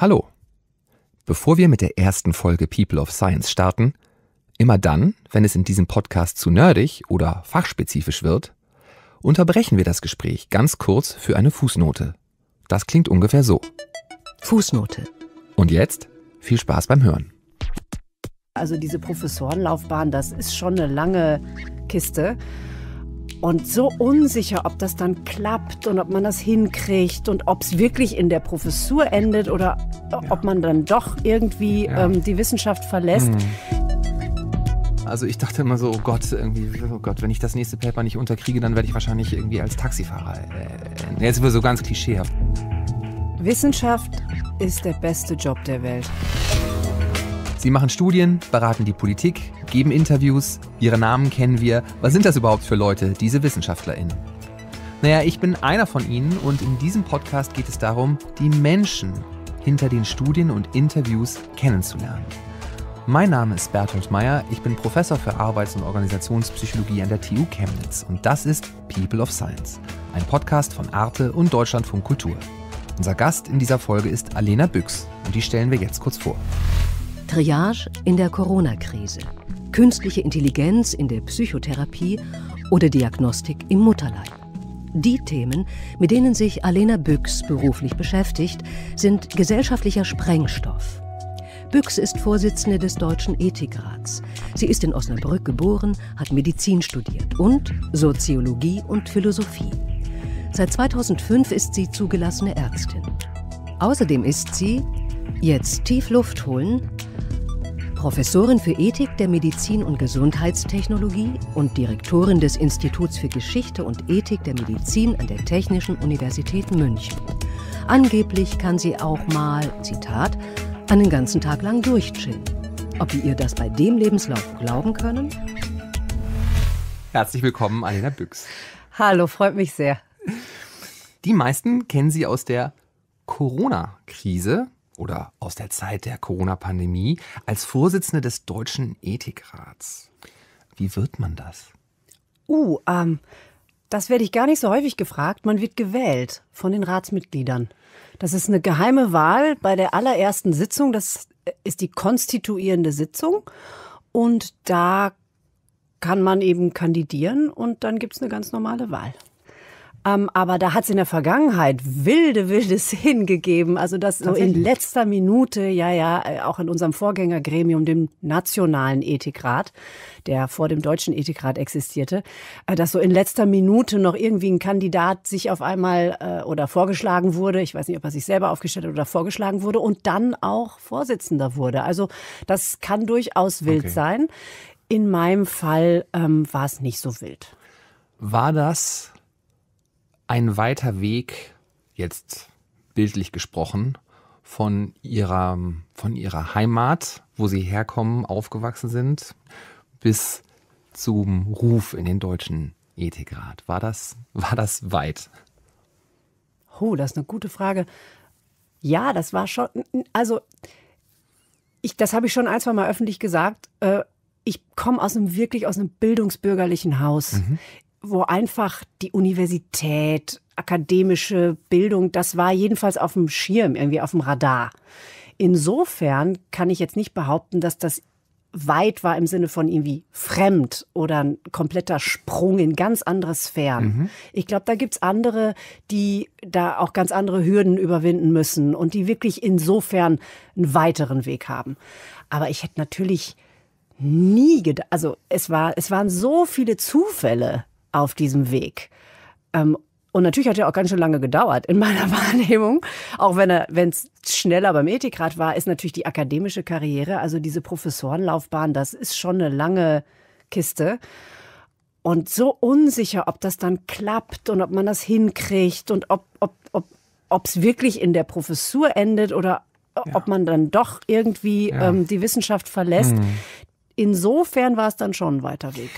Hallo. Bevor wir mit der ersten Folge People of Science starten, immer dann, wenn es in diesem Podcast zu nerdig oder fachspezifisch wird, unterbrechen wir das Gespräch ganz kurz für eine Fußnote. Das klingt ungefähr so. Fußnote. Und jetzt viel Spaß beim Hören. Also diese Professorenlaufbahn, das ist schon eine lange Kiste und so unsicher, ob das dann klappt und ob man das hinkriegt und ob es wirklich in der Professur endet oder ja. ob man dann doch irgendwie ja. ähm, die Wissenschaft verlässt. Hm. Also ich dachte immer so, oh Gott, irgendwie, oh Gott, wenn ich das nächste Paper nicht unterkriege, dann werde ich wahrscheinlich irgendwie als Taxifahrer. Äh, jetzt äh, wird so ganz klischeehaft. Wissenschaft ist der beste Job der Welt. Sie machen Studien, beraten die Politik, geben Interviews, ihre Namen kennen wir. Was sind das überhaupt für Leute, diese WissenschaftlerInnen? Naja, ich bin einer von ihnen und in diesem Podcast geht es darum, die Menschen hinter den Studien und Interviews kennenzulernen. Mein Name ist Bertolt Meyer, ich bin Professor für Arbeits- und Organisationspsychologie an der TU Chemnitz und das ist People of Science, ein Podcast von Arte und Deutschlandfunk Kultur. Unser Gast in dieser Folge ist Alena Büchs und die stellen wir jetzt kurz vor. Triage in der Corona-Krise, künstliche Intelligenz in der Psychotherapie oder Diagnostik im Mutterleib. Die Themen, mit denen sich Alena Büchs beruflich beschäftigt, sind gesellschaftlicher Sprengstoff. Büchs ist Vorsitzende des Deutschen Ethikrats. Sie ist in Osnabrück geboren, hat Medizin studiert und Soziologie und Philosophie. Seit 2005 ist sie zugelassene Ärztin. Außerdem ist sie Jetzt tief Luft holen. Professorin für Ethik der Medizin- und Gesundheitstechnologie und Direktorin des Instituts für Geschichte und Ethik der Medizin an der Technischen Universität München. Angeblich kann sie auch mal, Zitat, einen ganzen Tag lang durchchillen. Ob wir ihr das bei dem Lebenslauf glauben können? Herzlich willkommen, Alina Büchs. Hallo, freut mich sehr. Die meisten kennen sie aus der Corona-Krise oder aus der Zeit der Corona-Pandemie als Vorsitzende des Deutschen Ethikrats. Wie wird man das? Uh, ähm, das werde ich gar nicht so häufig gefragt. Man wird gewählt von den Ratsmitgliedern. Das ist eine geheime Wahl bei der allerersten Sitzung. Das ist die konstituierende Sitzung. Und da kann man eben kandidieren und dann gibt es eine ganz normale Wahl. Ähm, aber da hat es in der Vergangenheit wilde, wilde Szenen gegeben. Also das so in letzter Minute, ja, ja, äh, auch in unserem Vorgängergremium, dem Nationalen Ethikrat, der vor dem Deutschen Ethikrat existierte, äh, dass so in letzter Minute noch irgendwie ein Kandidat sich auf einmal äh, oder vorgeschlagen wurde. Ich weiß nicht, ob er sich selber aufgestellt hat oder vorgeschlagen wurde und dann auch Vorsitzender wurde. Also das kann durchaus wild okay. sein. In meinem Fall ähm, war es nicht so wild. War das ein weiter Weg, jetzt bildlich gesprochen, von ihrer, von ihrer Heimat, wo sie herkommen, aufgewachsen sind, bis zum Ruf in den deutschen Ethikrat. War das, war das weit? Oh, das ist eine gute Frage. Ja, das war schon, also ich, das habe ich schon ein, zwei Mal öffentlich gesagt. Äh, ich komme aus einem wirklich aus einem bildungsbürgerlichen Haus. Mhm wo einfach die Universität, akademische Bildung, das war jedenfalls auf dem Schirm, irgendwie auf dem Radar. Insofern kann ich jetzt nicht behaupten, dass das weit war im Sinne von irgendwie fremd oder ein kompletter Sprung in ganz andere Sphären. Mhm. Ich glaube, da gibt's andere, die da auch ganz andere Hürden überwinden müssen und die wirklich insofern einen weiteren Weg haben. Aber ich hätte natürlich nie gedacht, also es, war, es waren so viele Zufälle, auf diesem Weg. Ähm, und natürlich hat er auch ganz schön lange gedauert in meiner Wahrnehmung. Auch wenn es schneller beim Ethikrat war, ist natürlich die akademische Karriere, also diese Professorenlaufbahn, das ist schon eine lange Kiste. Und so unsicher, ob das dann klappt und ob man das hinkriegt und ob ob ob ob es wirklich in der Professur endet oder ja. ob man dann doch irgendwie ja. ähm, die Wissenschaft verlässt. Mhm. Insofern war es dann schon ein weiter Weg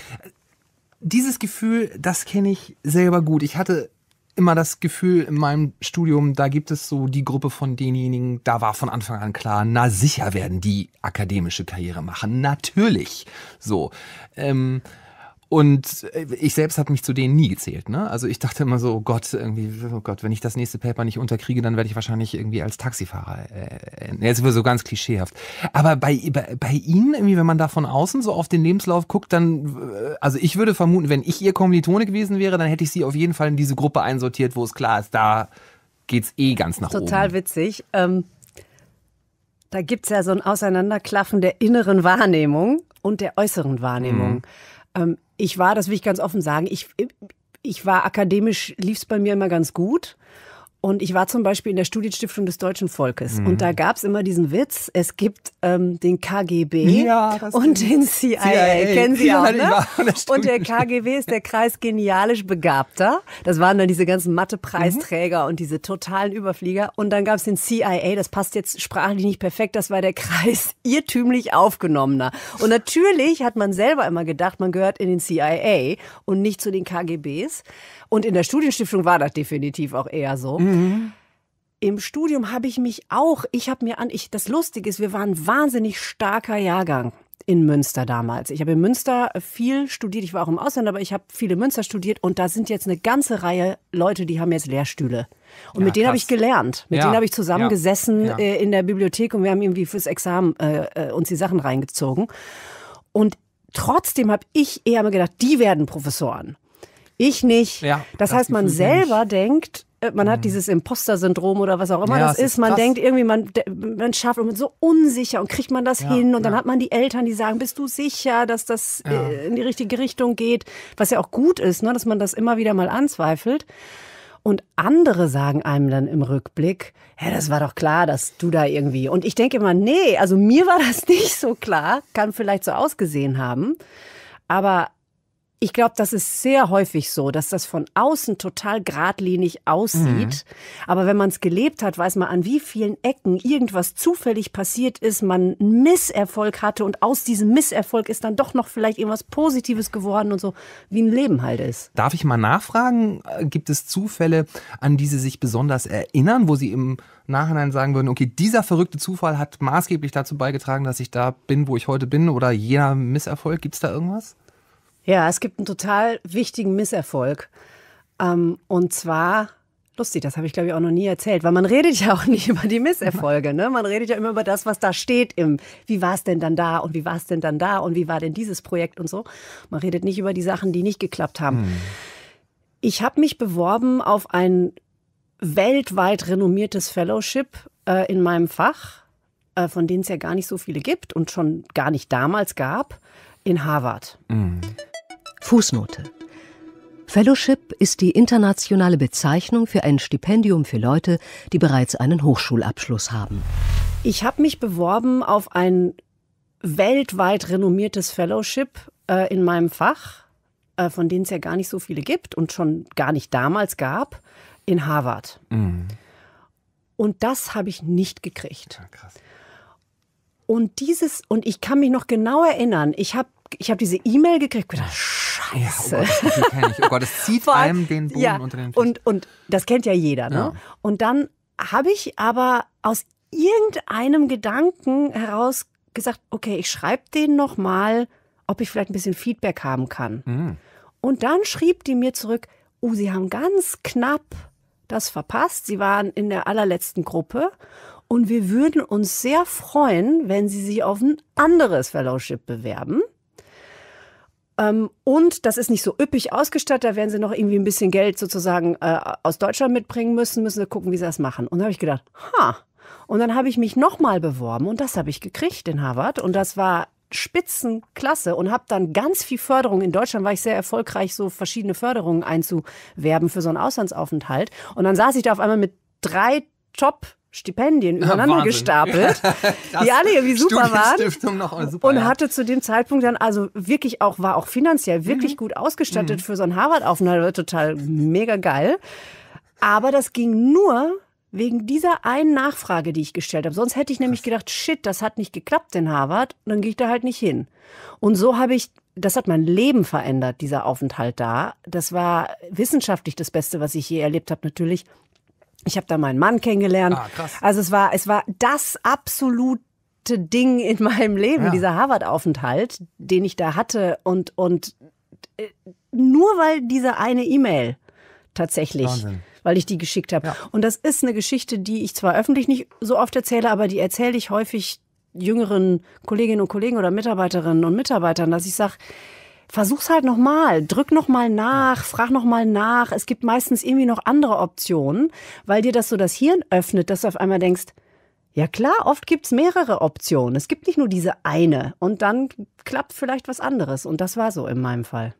dieses Gefühl, das kenne ich selber gut. Ich hatte immer das Gefühl in meinem Studium, da gibt es so die Gruppe von denjenigen, da war von Anfang an klar, na sicher werden die akademische Karriere machen, natürlich. So. Ähm, und äh, ich selbst habe mich zu denen nie gezählt. Ne? Also ich dachte immer so, oh Gott, irgendwie, oh Gott, wenn ich das nächste Paper nicht unterkriege, dann werde ich wahrscheinlich irgendwie als Taxifahrer. Äh, äh jetzt wird so ganz klischeehaft. Aber bei, bei, bei Ihnen, irgendwie, wenn man da von außen so auf den Lebenslauf guckt, dann, äh, also ich würde vermuten, wenn ich Ihr Kommilitone gewesen wäre, dann hätte ich Sie auf jeden Fall in diese Gruppe einsortiert, wo es klar ist, da geht's eh ganz nach Total oben. Total witzig. Ähm, da es ja so ein Auseinanderklaffen der inneren Wahrnehmung und der äußeren Wahrnehmung. Mhm. Ähm, ich war, das will ich ganz offen sagen, ich, ich war akademisch, lief es bei mir immer ganz gut. Und ich war zum Beispiel in der Studienstiftung des Deutschen Volkes. Mhm. Und da mhm. gab's immer diesen Witz, es gibt ähm, den KGB ja, und den CIA. CIA. Kennen Sie auch, ne? Der und der KGB ist der Kreis genialisch Begabter. Das waren dann diese ganzen Mathe-Preisträger mhm. und diese totalen Überflieger. Und dann gab's den CIA, das passt jetzt sprachlich nicht perfekt, das war der Kreis irrtümlich Aufgenommener. Und natürlich hat man selber immer gedacht, man gehört in den CIA und nicht zu den KGBs. Und in der Studienstiftung war das definitiv auch eher so. Mhm. Im Studium habe ich mich auch, ich habe mir an, ich, das Lustige ist, wir waren ein wahnsinnig starker Jahrgang in Münster damals. Ich habe in Münster viel studiert. Ich war auch im Ausland, aber ich habe viele Münster studiert und da sind jetzt eine ganze Reihe Leute, die haben jetzt Lehrstühle. Und ja, mit denen habe ich gelernt. Mit ja. denen habe ich zusammengesessen ja. gesessen äh, in der Bibliothek und wir haben irgendwie fürs Examen äh, äh, uns die Sachen reingezogen. Und trotzdem habe ich eher immer gedacht, die werden Professoren ich nicht. Ja, das, das heißt, man selber denkt, äh, man hat mhm. dieses Imposter-Syndrom oder was auch immer ja, das, ist. Man denkt irgendwie, man, man schafft und man ist so unsicher und kriegt man das ja, hin und dann ja. hat man die Eltern, die sagen, bist du sicher, dass das äh, in die richtige Richtung geht? Was ja auch gut ist, ne? dass man das immer wieder mal anzweifelt. Und andere sagen einem dann im Rückblick, ja, das war doch klar, dass du da irgendwie. Und ich denke immer, nee, also mir war das nicht so klar, kann vielleicht so ausgesehen haben. Aber ich glaube, das ist sehr häufig so, dass das von außen total geradlinig aussieht. Mhm. Aber wenn man es gelebt hat, weiß man, an wie vielen Ecken irgendwas zufällig passiert ist, man einen Misserfolg hatte und aus diesem Misserfolg ist dann doch noch vielleicht irgendwas Positives geworden und so, wie ein Leben halt ist. Darf ich mal nachfragen, äh, gibt es Zufälle, an die Sie sich besonders erinnern, wo Sie im Nachhinein sagen würden, okay, dieser verrückte Zufall hat maßgeblich dazu beigetragen, dass ich da bin, wo ich heute bin oder jener Misserfolg? Gibt es da irgendwas? Ja, es gibt einen total wichtigen Misserfolg. Ähm, und zwar, lustig, das habe ich glaube ich auch noch nie erzählt, weil man redet ja auch nicht über die Misserfolge. Ne? Man redet ja immer über das, was da steht im, wie war es denn dann da und wie war es denn dann da und wie war denn dieses Projekt und so. Man redet nicht über die Sachen, die nicht geklappt haben. Hm. Ich habe mich beworben auf ein weltweit renommiertes Fellowship äh, in meinem Fach, äh, von denen es ja gar nicht so viele gibt und schon gar nicht damals gab, in Harvard. Mhm. Fußnote. Fellowship ist die internationale Bezeichnung für ein Stipendium für Leute, die bereits einen Hochschulabschluss haben. Ich habe mich beworben auf ein weltweit renommiertes Fellowship äh, in meinem Fach, äh, von denen es ja gar nicht so viele gibt und schon gar nicht damals gab, in Harvard. Mhm. Und das habe ich nicht gekriegt. Ja, krass. Und dieses, und ich kann mich noch genau erinnern, ich habe ich habe diese E-Mail gekriegt. Ich dachte, Scheiße. Ja, oh, Gott, das ich. oh Gott, das zieht einem den Boden ja, unter den Füßen. Und, und das kennt ja jeder. Ne? Ja. Und dann habe ich aber aus irgendeinem Gedanken heraus gesagt, okay, ich schreibe denen nochmal, ob ich vielleicht ein bisschen Feedback haben kann. Mhm. Und dann schrieb die mir zurück, oh, sie haben ganz knapp das verpasst. Sie waren in der allerletzten Gruppe. Und wir würden uns sehr freuen, wenn Sie sich auf ein anderes Fellowship bewerben. Ähm, und das ist nicht so üppig ausgestattet, da werden sie noch irgendwie ein bisschen Geld sozusagen äh, aus Deutschland mitbringen müssen, müssen sie gucken, wie sie das machen. Und da habe ich gedacht, ha. Und dann habe ich mich nochmal beworben und das habe ich gekriegt in Harvard. Und das war Spitzenklasse und habe dann ganz viel Förderung. In Deutschland war ich sehr erfolgreich, so verschiedene Förderungen einzuwerben für so einen Auslandsaufenthalt. Und dann saß ich da auf einmal mit drei Top- Stipendien übereinander Wahnsinn. gestapelt, die alle irgendwie super waren. Super, und hatte zu dem Zeitpunkt dann also wirklich auch, war auch finanziell wirklich mhm. gut ausgestattet mhm. für so einen Harvard-Aufenthalt, total mega geil. Aber das ging nur wegen dieser einen Nachfrage, die ich gestellt habe. Sonst hätte ich nämlich gedacht, shit, das hat nicht geklappt in Harvard, dann gehe ich da halt nicht hin. Und so habe ich das hat mein Leben verändert, dieser Aufenthalt da. Das war wissenschaftlich das Beste, was ich je erlebt habe, natürlich. Ich habe da meinen Mann kennengelernt. Ah, krass. Also es war, es war das absolut Ding in meinem Leben, ja. dieser Harvard-Aufenthalt, den ich da hatte und, und äh, nur weil diese eine E-Mail tatsächlich, Wahnsinn. weil ich die geschickt habe. Ja. Und das ist eine Geschichte, die ich zwar öffentlich nicht so oft erzähle, aber die erzähle ich häufig jüngeren Kolleginnen und Kollegen oder Mitarbeiterinnen und Mitarbeitern, dass ich sage, versuch's halt nochmal, drück nochmal nach, frag nochmal nach. Es gibt meistens irgendwie noch andere Optionen, weil dir das so das Hirn öffnet, dass du auf einmal denkst, ja klar, oft gibt's mehrere Optionen. Es gibt nicht nur diese eine und dann klappt vielleicht was anderes. Und das war so in meinem Fall.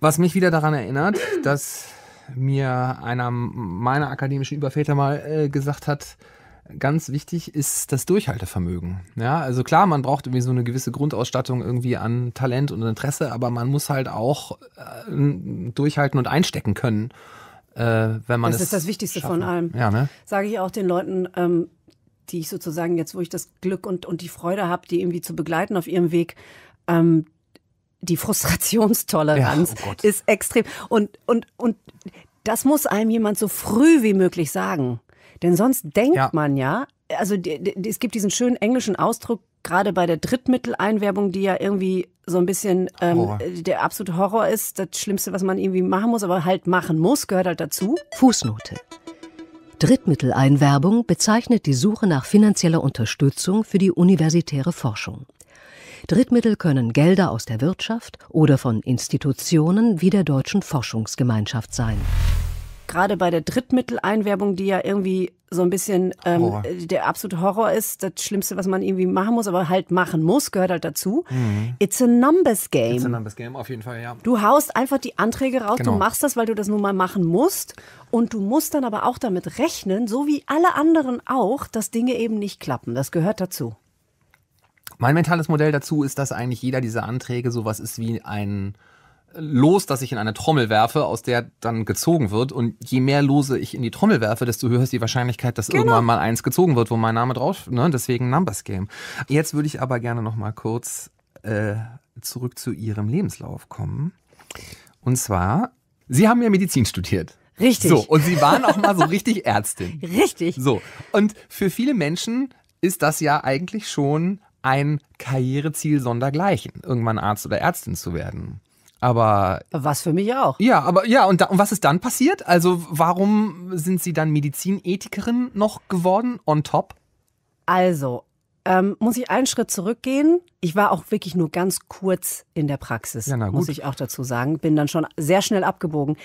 Was mich wieder daran erinnert, dass mir einer meiner akademischen Überväter mal äh, gesagt hat, ganz wichtig ist das Durchhaltevermögen. Ja, also klar, man braucht irgendwie so eine gewisse Grundausstattung irgendwie an Talent und Interesse, aber man muss halt auch äh, durchhalten und einstecken können, äh, wenn man das ist das Wichtigste schaffen. von allem. Ja, ne? Sage ich auch den Leuten, ähm, die ich sozusagen jetzt, wo ich das Glück und, und die Freude habe, die irgendwie zu begleiten auf ihrem Weg, ähm, die Frustrationstoleranz ja, oh ist extrem. Und, und, und das muss einem jemand so früh wie möglich sagen. Denn sonst denkt ja. man ja, also die, die, es gibt diesen schönen englischen Ausdruck, gerade bei der Drittmitteleinwerbung, die ja irgendwie so ein bisschen ähm, der absolute Horror ist, das Schlimmste, was man irgendwie machen muss, aber halt machen muss, gehört halt dazu. Fußnote. Drittmitteleinwerbung bezeichnet die Suche nach finanzieller Unterstützung für die universitäre Forschung. Drittmittel können Gelder aus der Wirtschaft oder von Institutionen wie der Deutschen Forschungsgemeinschaft sein gerade bei der Drittmitteleinwerbung, die ja irgendwie so ein bisschen ähm, der absolute Horror ist, das Schlimmste, was man irgendwie machen muss, aber halt machen muss, gehört halt dazu. Mhm. It's a numbers game. It's a numbers game, auf jeden Fall, ja. Du haust einfach die Anträge raus, genau. du machst das, weil du das nun mal machen musst. Und du musst dann aber auch damit rechnen, so wie alle anderen auch, dass Dinge eben nicht klappen. Das gehört dazu. Mein mentales Modell dazu ist, dass eigentlich jeder dieser Anträge sowas ist wie ein Los, das ich in eine Trommel werfe, aus der dann gezogen wird. Und je mehr Lose ich in die Trommel werfe, desto höher ist die Wahrscheinlichkeit, dass genau. irgendwann mal eins gezogen wird, wo mein Name drauf, ne? Deswegen Numbers Game. Jetzt würde ich aber gerne nochmal kurz äh, zurück zu Ihrem Lebenslauf kommen. Und zwar, Sie haben ja Medizin studiert. Richtig. So, und Sie waren auch mal so richtig Ärztin. Richtig. So, und für viele Menschen ist das ja eigentlich schon ein Karriereziel sondergleichen, irgendwann Arzt oder Ärztin zu werden. Aber. Was für mich auch. Ja, aber ja, und, da, und was ist dann passiert? Also, warum sind Sie dann Medizinethikerin noch geworden, on top? Also, ähm, muss ich einen Schritt zurückgehen. Ich war auch wirklich nur ganz kurz in der Praxis, ja, na, muss ich auch dazu sagen. Bin dann schon sehr schnell abgebogen.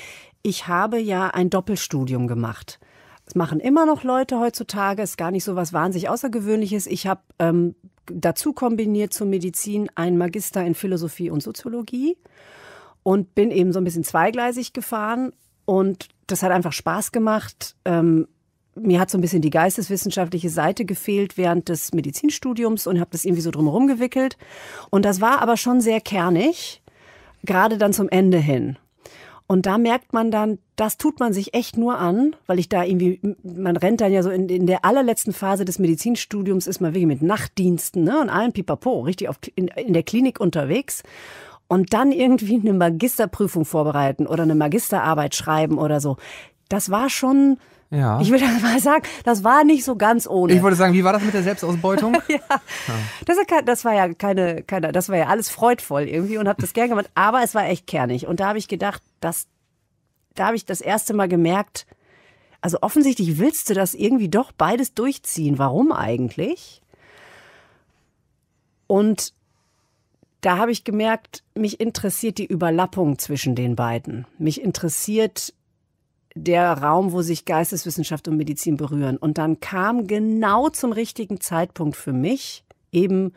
Ich habe ja ein Doppelstudium gemacht. Das machen immer noch Leute heutzutage. Ist gar nicht so was wahnsinnig Außergewöhnliches. Ich habe ähm, dazu kombiniert zur Medizin einen Magister in Philosophie und Soziologie und bin eben so ein bisschen zweigleisig gefahren und das hat einfach Spaß gemacht. Ähm, mir hat so ein bisschen die geisteswissenschaftliche Seite gefehlt während des Medizinstudiums und habe das irgendwie so drumherum gewickelt. Und das war aber schon sehr kernig, gerade dann zum Ende hin. Und da merkt man dann, das tut man sich echt nur an, weil ich da irgendwie, man rennt dann ja so in, in der allerletzten Phase des Medizinstudiums, ist man wirklich mit Nachtdiensten ne, und allem Pipapo, richtig auf, in, in der Klinik unterwegs und dann irgendwie eine Magisterprüfung vorbereiten oder eine Magisterarbeit schreiben oder so. Das war schon, ja. ich will das mal sagen, das war nicht so ganz ohne. Ich wollte sagen, wie war das mit der Selbstausbeutung? ja. Das, das, war ja keine, keine, das war ja alles freudvoll irgendwie und habe das gern gemacht, aber es war echt kernig. Und da habe ich gedacht, dass, da habe ich das erste Mal gemerkt, also offensichtlich willst du das irgendwie doch beides durchziehen. Warum eigentlich? Und da habe ich gemerkt, mich interessiert die Überlappung zwischen den beiden. Mich interessiert der Raum, wo sich Geisteswissenschaft und Medizin berühren. Und dann kam genau zum richtigen Zeitpunkt für mich eben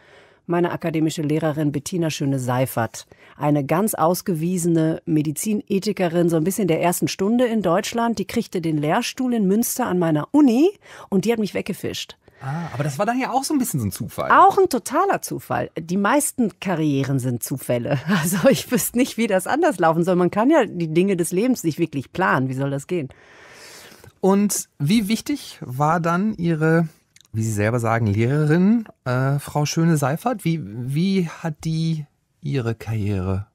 meine akademische Lehrerin Bettina Schöne-Seifert, eine ganz ausgewiesene Medizinethikerin, so ein bisschen der ersten Stunde in Deutschland. Die kriegte den Lehrstuhl in Münster an meiner Uni und die hat mich weggefischt. Ah, aber das war dann ja auch so ein bisschen so ein Zufall. Auch ein totaler Zufall. Die meisten Karrieren sind Zufälle. Also ich wüsste nicht, wie das anders laufen soll. Man kann ja die Dinge des Lebens nicht wirklich planen. Wie soll das gehen? Und wie wichtig war dann Ihre, wie Sie selber sagen, Lehrerin, äh, Frau Schöne Seifert? Wie, wie hat die Ihre Karriere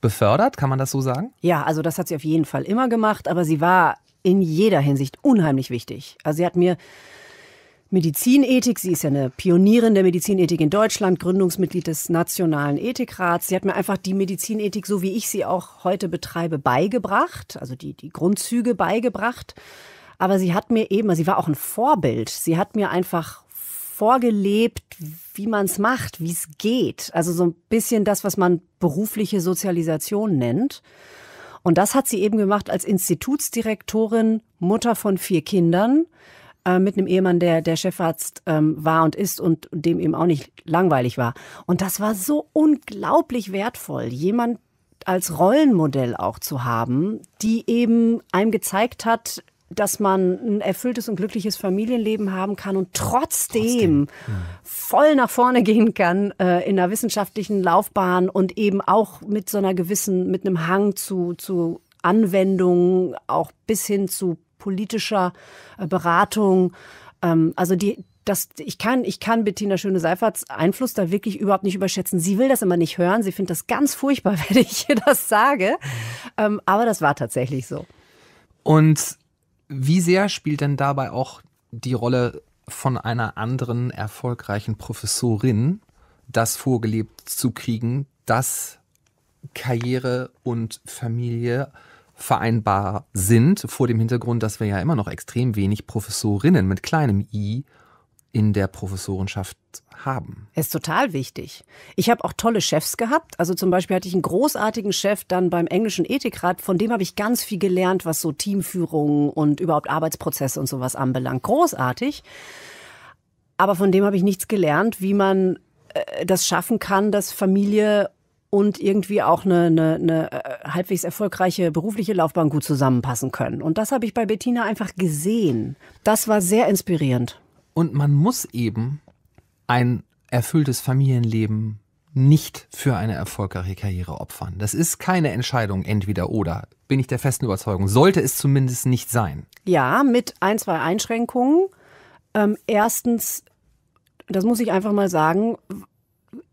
befördert? Kann man das so sagen? Ja, also das hat sie auf jeden Fall immer gemacht, aber sie war in jeder Hinsicht unheimlich wichtig. Also sie hat mir Medizinethik. Sie ist ja eine Pionierin der Medizinethik in Deutschland, Gründungsmitglied des Nationalen Ethikrats. Sie hat mir einfach die Medizinethik, so wie ich sie auch heute betreibe, beigebracht, also die, die Grundzüge beigebracht. Aber sie hat mir eben, sie war auch ein Vorbild. Sie hat mir einfach vorgelebt, wie man es macht, wie es geht. Also so ein bisschen das, was man berufliche Sozialisation nennt. Und das hat sie eben gemacht als Institutsdirektorin, Mutter von vier Kindern. Äh, mit einem Ehemann, der, der Chefarzt ähm, war und ist und dem eben auch nicht langweilig war. Und das war so unglaublich wertvoll, jemand als Rollenmodell auch zu haben, die eben einem gezeigt hat, dass man ein erfülltes und glückliches Familienleben haben kann und trotzdem, trotzdem. Ja. voll nach vorne gehen kann äh, in einer wissenschaftlichen Laufbahn und eben auch mit so einer gewissen, mit einem Hang zu, zu Anwendungen, auch bis hin zu politischer äh, Beratung. Ähm, also die, das, ich, kann, ich kann Bettina Schöne-Seiferts Einfluss da wirklich überhaupt nicht überschätzen. Sie will das immer nicht hören. Sie findet das ganz furchtbar, wenn ich ihr das sage. Ähm, aber das war tatsächlich so. Und wie sehr spielt denn dabei auch die Rolle von einer anderen erfolgreichen Professorin, das vorgelebt zu kriegen, dass Karriere und Familie vereinbar sind, vor dem Hintergrund, dass wir ja immer noch extrem wenig Professorinnen mit kleinem i in der Professorenschaft haben. Ist total wichtig. Ich habe auch tolle Chefs gehabt. Also zum Beispiel hatte ich einen großartigen Chef dann beim englischen Ethikrat. Von dem habe ich ganz viel gelernt, was so Teamführung und überhaupt Arbeitsprozesse und sowas anbelangt. Großartig. Aber von dem habe ich nichts gelernt, wie man äh, das schaffen kann, dass Familie und irgendwie auch eine, eine, eine äh, halbwegs erfolgreiche berufliche Laufbahn gut zusammenpassen können. Und das habe ich bei Bettina einfach gesehen. Das war sehr inspirierend. Und man muss eben ein erfülltes Familienleben nicht für eine erfolgreiche Karriere opfern. Das ist keine Entscheidung entweder oder, bin ich der festen Überzeugung. Sollte es zumindest nicht sein. Ja, mit ein, zwei Einschränkungen. Ähm, erstens, das muss ich einfach mal sagen,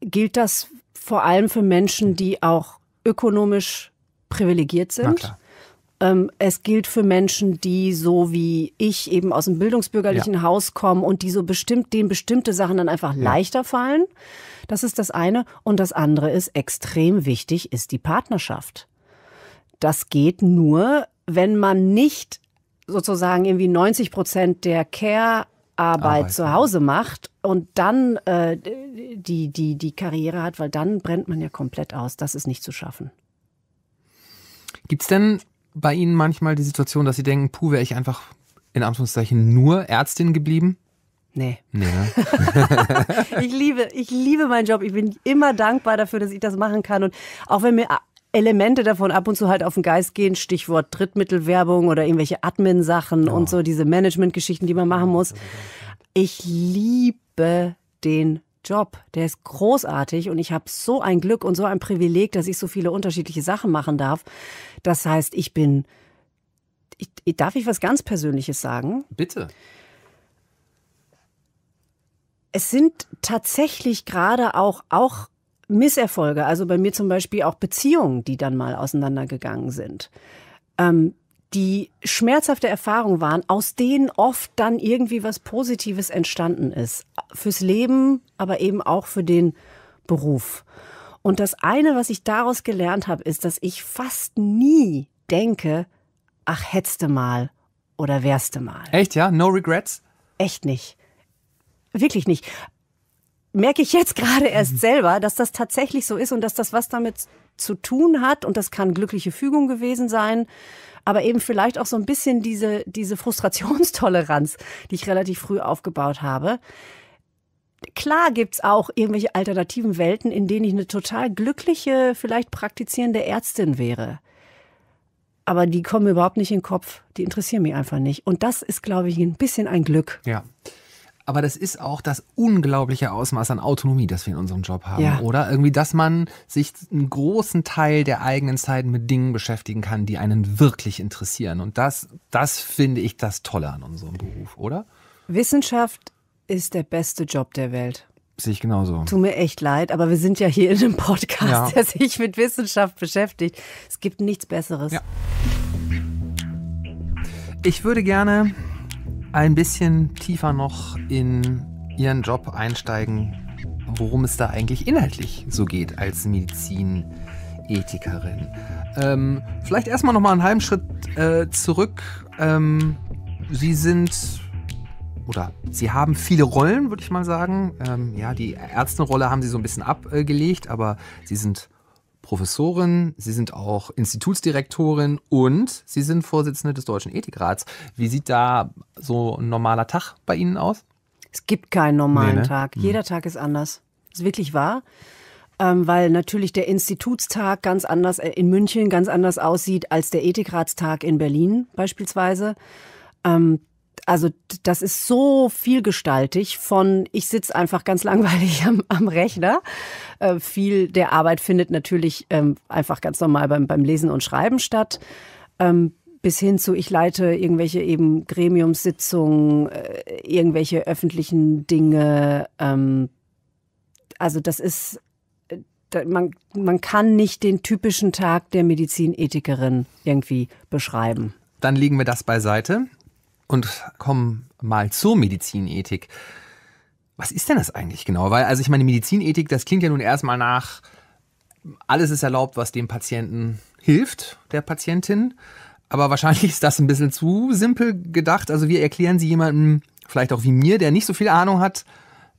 gilt das vor allem für Menschen, die auch ökonomisch privilegiert sind. Ähm, es gilt für Menschen, die so wie ich eben aus dem bildungsbürgerlichen ja. Haus kommen und die so bestimmt, denen bestimmte Sachen dann einfach ja. leichter fallen. Das ist das eine. Und das andere ist, extrem wichtig ist die Partnerschaft. Das geht nur, wenn man nicht sozusagen irgendwie 90 Prozent der Care Arbeit, Arbeit, zu Hause macht und dann äh, die, die, die Karriere hat, weil dann brennt man ja komplett aus. Das ist nicht zu schaffen. Gibt es denn bei Ihnen manchmal die Situation, dass Sie denken, puh, wäre ich einfach in Anführungszeichen nur Ärztin geblieben? Nee. nee ne? ich, liebe, ich liebe meinen Job. Ich bin immer dankbar dafür, dass ich das machen kann. Und auch wenn mir Elemente davon ab und zu halt auf den Geist gehen, Stichwort Drittmittelwerbung oder irgendwelche Admin-Sachen oh. und so diese Management-Geschichten, die man machen muss. Ich liebe liebe den Job. Der ist großartig und ich habe so ein Glück und so ein Privileg, dass ich so viele unterschiedliche Sachen machen darf. Das heißt, ich bin. Ich, darf ich was ganz Persönliches sagen? Bitte. Es sind tatsächlich gerade auch, auch Misserfolge, also bei mir zum Beispiel auch Beziehungen, die dann mal auseinandergegangen sind. Ähm, die schmerzhafte Erfahrung waren, aus denen oft dann irgendwie was Positives entstanden ist. Fürs Leben, aber eben auch für den Beruf. Und das eine, was ich daraus gelernt habe, ist, dass ich fast nie denke, ach, hättste mal oder wärste mal. Echt, ja? No regrets? Echt nicht. Wirklich nicht merke ich jetzt gerade erst mhm. selber, dass das tatsächlich so ist und dass das was damit zu tun hat. Und das kann glückliche Fügung gewesen sein. Aber eben vielleicht auch so ein bisschen diese, diese Frustrationstoleranz, die ich relativ früh aufgebaut habe. Klar gibt's auch irgendwelche alternativen Welten, in denen ich eine total glückliche, vielleicht praktizierende Ärztin wäre. Aber die kommen überhaupt nicht in den Kopf. Die interessieren mich einfach nicht. Und das ist, glaube ich, ein bisschen ein Glück. Ja aber das ist auch das unglaubliche Ausmaß an Autonomie, das wir in unserem Job haben, ja. oder? Irgendwie, dass man sich einen großen Teil der eigenen Zeit mit Dingen beschäftigen kann, die einen wirklich interessieren. Und das, das finde ich das Tolle an unserem Beruf, oder? Wissenschaft ist der beste Job der Welt. Sehe ich genauso. Tut mir echt leid, aber wir sind ja hier in einem Podcast, ja. der sich mit Wissenschaft beschäftigt. Es gibt nichts Besseres. Ja. Ich würde gerne ein bisschen tiefer noch in Ihren Job einsteigen, worum es da eigentlich inhaltlich so geht als Medizinethikerin. Ähm, vielleicht erstmal nochmal einen halben Schritt äh, zurück. Ähm, Sie sind oder sie haben viele Rollen, würde ich mal sagen. Ähm, ja, die Ärztenrolle haben sie so ein bisschen abgelegt, aber sie sind Professorin, Sie sind auch Institutsdirektorin und Sie sind Vorsitzende des Deutschen Ethikrats. Wie sieht da so ein normaler Tag bei Ihnen aus? Es gibt keinen normalen nee, ne? Tag. Hm. Jeder Tag ist anders. Das ist wirklich wahr. Ähm, weil natürlich der Institutstag ganz anders äh, in München ganz anders aussieht als der Ethikratstag in Berlin beispielsweise. Ähm, also das ist so vielgestaltig von, ich sitze einfach ganz langweilig am, am Rechner. Äh, viel der Arbeit findet natürlich ähm, einfach ganz normal beim, beim Lesen und Schreiben statt. Ähm, bis hin zu, ich leite irgendwelche eben Gremiumssitzungen, äh, irgendwelche öffentlichen Dinge. Ähm, also das ist, äh, man, man kann nicht den typischen Tag der Medizinethikerin irgendwie beschreiben. Dann legen wir das beiseite und kommen mal zur Medizinethik. Was ist denn das eigentlich genau? Weil, also ich meine, Medizinethik, das klingt ja nun erstmal nach, alles ist erlaubt, was dem Patienten hilft, der Patientin. Aber wahrscheinlich ist das ein bisschen zu simpel gedacht. Also wir erklären sie jemandem, vielleicht auch wie mir, der nicht so viel Ahnung hat,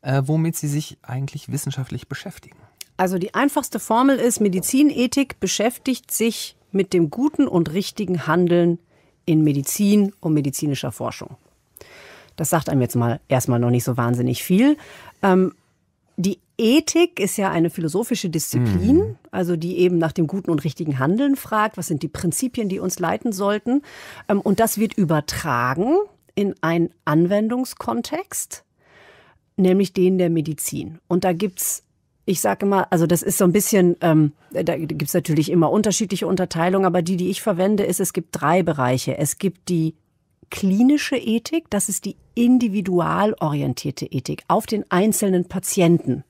äh, womit sie sich eigentlich wissenschaftlich beschäftigen. Also die einfachste Formel ist, Medizinethik beschäftigt sich mit dem guten und richtigen Handeln in Medizin und medizinischer Forschung. Das sagt einem jetzt mal erstmal noch nicht so wahnsinnig viel. Ähm, die Ethik ist ja eine philosophische Disziplin, mhm. also die eben nach dem guten und richtigen Handeln fragt, was sind die Prinzipien, die uns leiten sollten. Ähm, und das wird übertragen in einen Anwendungskontext, nämlich den der Medizin. Und da gibt es ich sage immer, also das ist so ein bisschen, ähm, da gibt's natürlich immer unterschiedliche Unterteilungen, aber die, die ich verwende, ist, es gibt drei Bereiche. Es gibt die klinische Ethik, das ist die individualorientierte Ethik auf den einzelnen Patienten.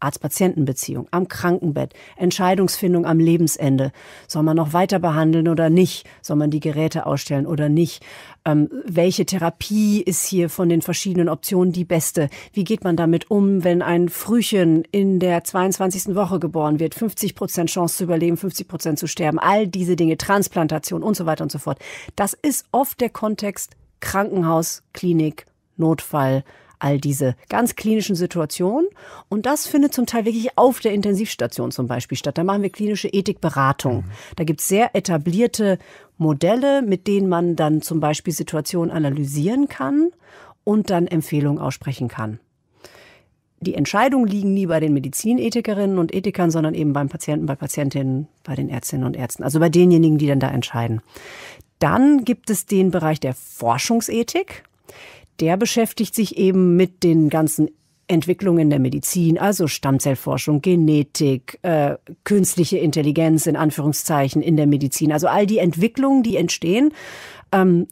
Arzt-Patienten-Beziehung, am Krankenbett, Entscheidungsfindung am Lebensende. Soll man noch weiter behandeln oder nicht? Soll man die Geräte ausstellen oder nicht? Ähm, welche Therapie ist hier von den verschiedenen Optionen die beste? Wie geht man damit um, wenn ein Frühchen in der 22. Woche geboren wird? 50 Prozent Chance zu überleben, 50 Prozent zu sterben. All diese Dinge, Transplantation und so weiter und so fort. Das ist oft der Kontext Krankenhaus, Klinik, Notfall, all diese ganz klinischen Situationen. Und das findet zum Teil wirklich auf der Intensivstation zum Beispiel statt. Da machen wir klinische Ethikberatung. Da gibt es sehr etablierte Modelle, mit denen man dann zum Beispiel Situationen analysieren kann und dann Empfehlungen aussprechen kann. Die Entscheidungen liegen nie bei den Medizinethikerinnen und Ethikern, sondern eben beim Patienten, bei Patientinnen, bei den Ärztinnen und Ärzten, also bei denjenigen, die dann da entscheiden. Dann gibt es den Bereich der Forschungsethik der beschäftigt sich eben mit den ganzen Entwicklungen der Medizin, also Stammzellforschung, Genetik, äh, künstliche Intelligenz in Anführungszeichen in der Medizin, also all die Entwicklungen, die entstehen. Ähm,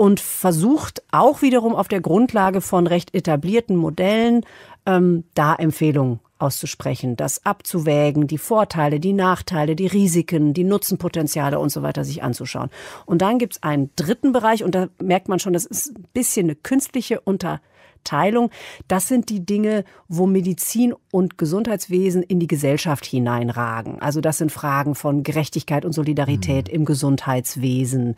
und versucht auch wiederum auf der Grundlage von recht etablierten Modellen ähm, da Empfehlungen auszusprechen, das abzuwägen, die Vorteile, die Nachteile, die Risiken, die Nutzenpotenziale und so weiter sich anzuschauen. Und dann gibt es einen dritten Bereich und da merkt man schon, das ist ein bisschen eine künstliche Unterteilung Teilung. Das sind die Dinge, wo Medizin und Gesundheitswesen in die Gesellschaft hineinragen. Also das sind Fragen von Gerechtigkeit und Solidarität mhm. im Gesundheitswesen.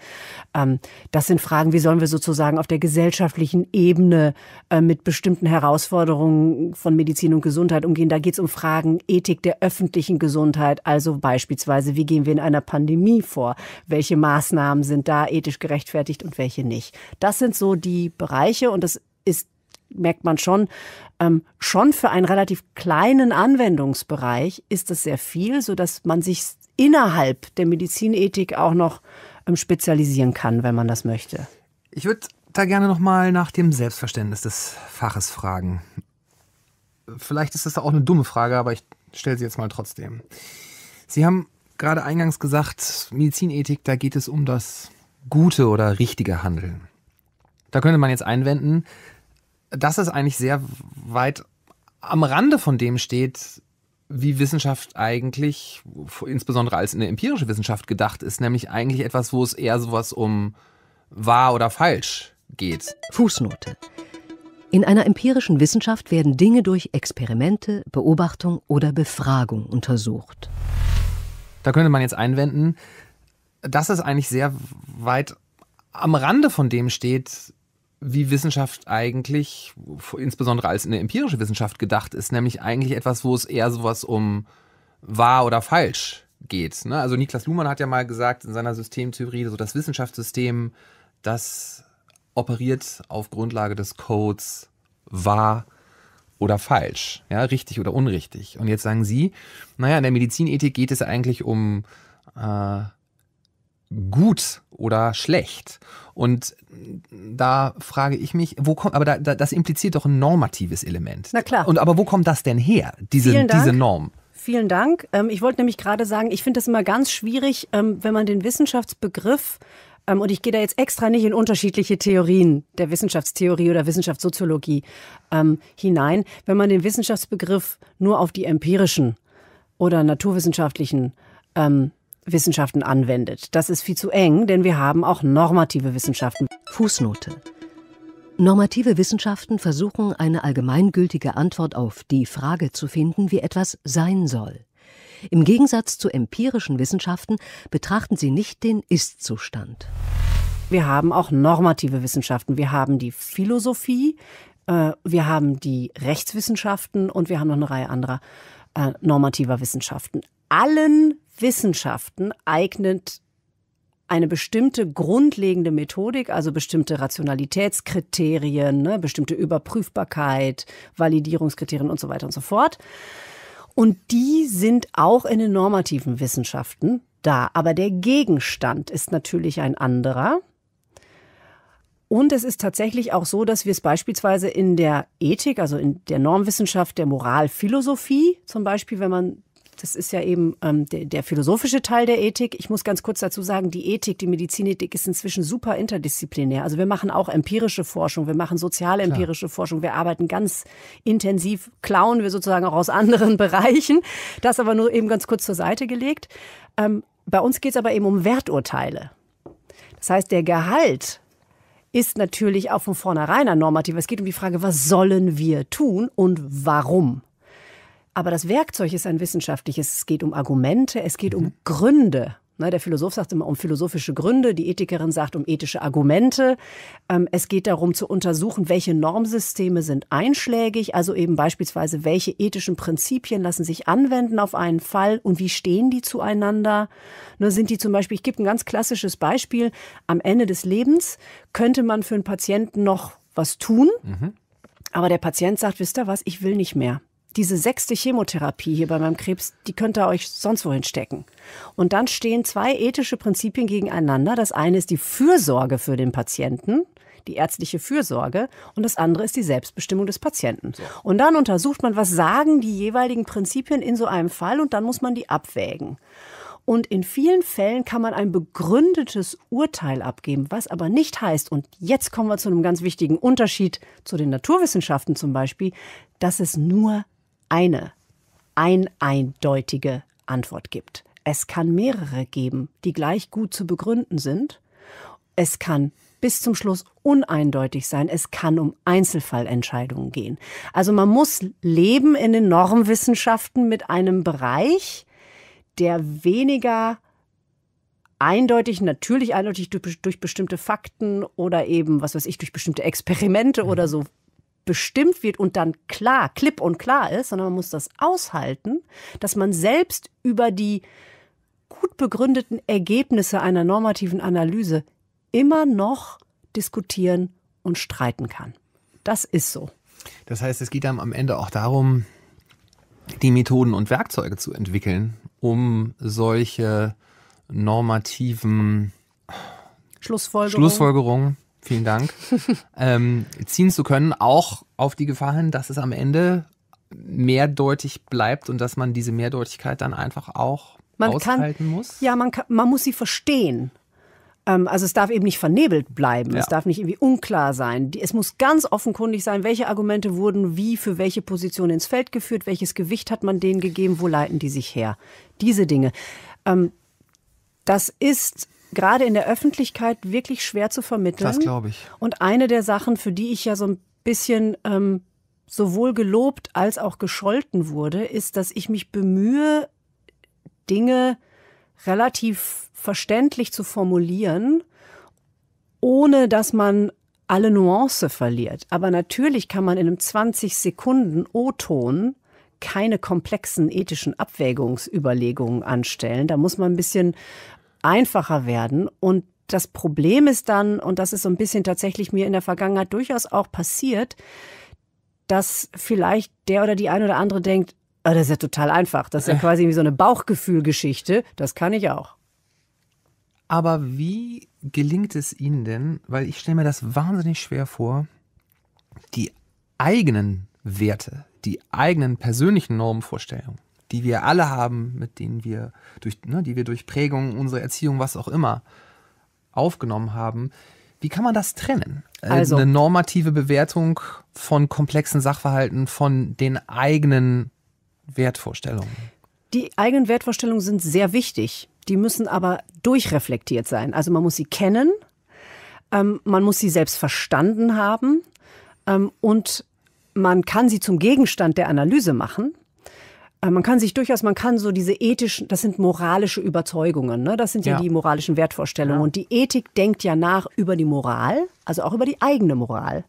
Ähm, das sind Fragen, wie sollen wir sozusagen auf der gesellschaftlichen Ebene äh, mit bestimmten Herausforderungen von Medizin und Gesundheit umgehen. Da geht es um Fragen Ethik der öffentlichen Gesundheit. Also beispielsweise, wie gehen wir in einer Pandemie vor? Welche Maßnahmen sind da ethisch gerechtfertigt und welche nicht? Das sind so die Bereiche und das ist merkt man schon, ähm, schon für einen relativ kleinen Anwendungsbereich ist das sehr viel, sodass man sich innerhalb der Medizinethik auch noch ähm, spezialisieren kann, wenn man das möchte. Ich würde da gerne nochmal nach dem Selbstverständnis des Faches fragen. Vielleicht ist das auch eine dumme Frage, aber ich stelle sie jetzt mal trotzdem. Sie haben gerade eingangs gesagt, Medizinethik, da geht es um das gute oder richtige Handeln. Da könnte man jetzt einwenden, dass es eigentlich sehr weit am Rande von dem steht, wie Wissenschaft eigentlich, insbesondere als eine empirische Wissenschaft gedacht ist, nämlich eigentlich etwas, wo es eher sowas um wahr oder falsch geht. Fußnote. In einer empirischen Wissenschaft werden Dinge durch Experimente, Beobachtung oder Befragung untersucht. Da könnte man jetzt einwenden, dass es eigentlich sehr weit am Rande von dem steht, wie Wissenschaft eigentlich, insbesondere als eine empirische Wissenschaft gedacht ist, nämlich eigentlich etwas, wo es eher sowas um wahr oder falsch geht. Ne? Also Niklas Luhmann hat ja mal gesagt in seiner Systemtheorie, so das Wissenschaftssystem, das operiert auf Grundlage des Codes wahr oder falsch, ja, richtig oder unrichtig. Und jetzt sagen Sie, naja, in der Medizinethik geht es eigentlich um äh, gut oder schlecht? Und da frage ich mich, wo kommt, aber da, da, das impliziert doch ein normatives Element. Na klar. Und aber wo kommt das denn her, diese, diese Norm? Vielen Dank. Ähm, ich wollte nämlich gerade sagen, ich finde das immer ganz schwierig, ähm, wenn man den Wissenschaftsbegriff ähm, und ich gehe da jetzt extra nicht in unterschiedliche Theorien der Wissenschaftstheorie oder Wissenschaftssoziologie hinein. Wenn man den Wissenschaftsbegriff nur auf die empirischen oder naturwissenschaftlichen ähm, Wissenschaften anwendet. Das ist viel zu eng, denn wir haben auch normative Wissenschaften. Fußnote. Normative Wissenschaften versuchen, eine allgemeingültige Antwort auf die Frage zu finden, wie etwas sein soll. Im Gegensatz zu empirischen Wissenschaften betrachten sie nicht den Ist-Zustand. Wir haben auch normative Wissenschaften. Wir haben die Philosophie, äh, wir haben die Rechtswissenschaften und wir haben noch eine Reihe anderer äh, normativer Wissenschaften. Allen Wissenschaften eignet eine bestimmte grundlegende Methodik, also bestimmte Rationalitätskriterien, ne, bestimmte Überprüfbarkeit, Validierungskriterien und so weiter und so fort. Und die sind auch in den normativen Wissenschaften da. Aber der Gegenstand ist natürlich ein anderer. Und es ist tatsächlich auch so, dass wir es beispielsweise in der Ethik, also in der Normwissenschaft, der Moralphilosophie zum Beispiel, wenn man das ist ja eben ähm, der, der philosophische Teil der Ethik. Ich muss ganz kurz dazu sagen, die Ethik, die Medizinethik ist inzwischen super interdisziplinär. Also wir machen auch empirische Forschung, wir machen sozialempirische Klar. Forschung, wir arbeiten ganz intensiv, klauen wir sozusagen auch aus anderen Bereichen. Das aber nur eben ganz kurz zur Seite gelegt. Ähm, bei uns geht es aber eben um Werturteile. Das heißt, der Gehalt ist natürlich auch von vornherein ein normativer. Es geht um die Frage, was sollen wir tun und warum? Aber das Werkzeug ist ein wissenschaftliches. Es geht um Argumente, es geht mhm. um Gründe. Ne, der Philosoph sagt immer um philosophische Gründe, die Ethikerin sagt um ethische Argumente. Ähm, es geht darum zu untersuchen, welche Normsysteme sind einschlägig, also eben beispielsweise, welche ethischen Prinzipien lassen sich anwenden auf einen Fall und wie stehen die zueinander. Ne, sind die zum Beispiel, ich gebe ein ganz klassisches Beispiel, am Ende des Lebens könnte man für einen Patienten noch was tun, mhm. aber der Patient sagt, wisst ihr was, ich will nicht mehr diese sechste Chemotherapie hier bei meinem Krebs, die könnt ihr euch sonst wohin stecken. Und dann stehen zwei ethische Prinzipien gegeneinander. Das eine ist die Fürsorge für den Patienten, die ärztliche Fürsorge, und das andere ist die Selbstbestimmung des Patienten. Und dann untersucht man, was sagen die jeweiligen Prinzipien in so einem Fall, und dann muss man die abwägen. Und in vielen Fällen kann man ein begründetes Urteil abgeben, was aber nicht heißt, und jetzt kommen wir zu einem ganz wichtigen Unterschied zu den Naturwissenschaften zum Beispiel, dass es nur eine, ein eindeutige Antwort gibt. Es kann mehrere geben, die gleich gut zu begründen sind. Es kann bis zum Schluss uneindeutig sein. Es kann um Einzelfallentscheidungen gehen. Also man muss leben in den Normwissenschaften mit einem Bereich, der weniger eindeutig, natürlich eindeutig durch, bestimmte Fakten oder eben, was weiß ich, durch bestimmte Experimente oder so bestimmt wird und dann klar, klipp und klar ist, sondern man muss das aushalten, dass man selbst über die gut begründeten Ergebnisse einer normativen Analyse immer noch diskutieren und streiten kann. Das ist so. Das heißt, es geht dann am Ende auch darum, die Methoden und Werkzeuge zu entwickeln, um solche normativen Schlussfolgerungen, Schlussfolgerungen vielen Dank, ähm, ziehen zu können, auch auf die Gefahr hin, dass es am Ende mehrdeutig bleibt und dass man diese Mehrdeutigkeit dann einfach auch man aushalten kann, muss? Ja, man, kann, man muss sie verstehen. Ähm, also es darf eben nicht vernebelt bleiben, ja. es darf nicht irgendwie unklar sein. Es muss ganz offenkundig sein, welche Argumente wurden wie für welche Position ins Feld geführt, welches Gewicht hat man denen gegeben, wo leiten die sich her. Diese Dinge. Ähm, das ist gerade in der Öffentlichkeit wirklich schwer zu vermitteln. Das glaube ich. Und eine der Sachen, für die ich ja so ein bisschen ähm, sowohl gelobt als auch gescholten wurde, ist, dass ich mich bemühe, Dinge relativ verständlich zu formulieren, ohne dass man alle Nuance verliert. Aber natürlich kann man in einem 20 Sekunden O-Ton keine komplexen ethischen Abwägungsüberlegungen anstellen. Da muss man ein bisschen einfacher werden. Und das Problem ist dann, und das ist so ein bisschen tatsächlich mir in der Vergangenheit durchaus auch passiert, dass vielleicht der oder die ein oder andere denkt, oh, das ist ja total einfach. Das ist ja äh. quasi wie so eine Bauchgefühlgeschichte. Das kann ich auch. Aber wie gelingt es Ihnen denn, weil ich stelle mir das wahnsinnig schwer vor, die eigenen Werte, die eigenen persönlichen Normenvorstellungen die wir alle haben, mit denen wir durch, ne, die wir durch Prägung, unsere Erziehung, was auch immer aufgenommen haben. Wie kann man das trennen? Also, also eine normative Bewertung von komplexen Sachverhalten, von den eigenen Wertvorstellungen. Die eigenen Wertvorstellungen sind sehr wichtig. Die müssen aber durchreflektiert sein. Also man muss sie kennen, ähm, man muss sie selbst verstanden haben ähm, und man kann sie zum Gegenstand der Analyse machen man kann sich durchaus, man kann so diese ethischen, das sind moralische Überzeugungen, ne? das sind ja, ja. die moralischen Wertvorstellungen. Ja. Und die Ethik denkt ja nach über die Moral, also auch über die eigene Moral